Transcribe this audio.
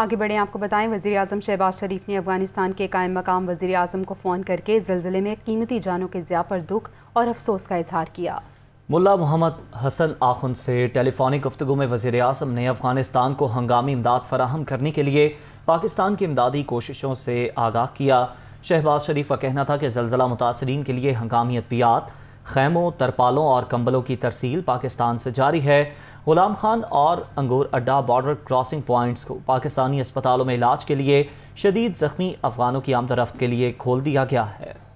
आगे बढ़े आपको बताएं वजी अजम शहबाज शरीफ ने अफगानिस्तान के कायम मकाम वजी अजम को फ़ोन करके जलजिले में कीमती जानों के ज़िया पर दुख और अफसोस का इजहार किया मुला मोहम्मद हसन आखुन से टेलीफोनिक गुफ्तु में वजी अजम ने अफगानिस्तान को हंगामी इमदाद फराहम करने के लिए पाकिस्तान की इमदादी कोशिशों से आगाह किया शहबाज शरीफ का कहना था कि जलजिला मुतासरीन के लिए हंगामी अद्वियात खैमों तरपालों और कंबलों की तरसील पाकिस्तान से जारी है गुलाम खान और अंगूर अड्डा बॉर्डर क्रॉसिंग पॉइंट्स को पाकिस्तानी अस्पतालों में इलाज के लिए शदीद ज़ख्मी अफगानों की आमदरफ्त के लिए खोल दिया गया है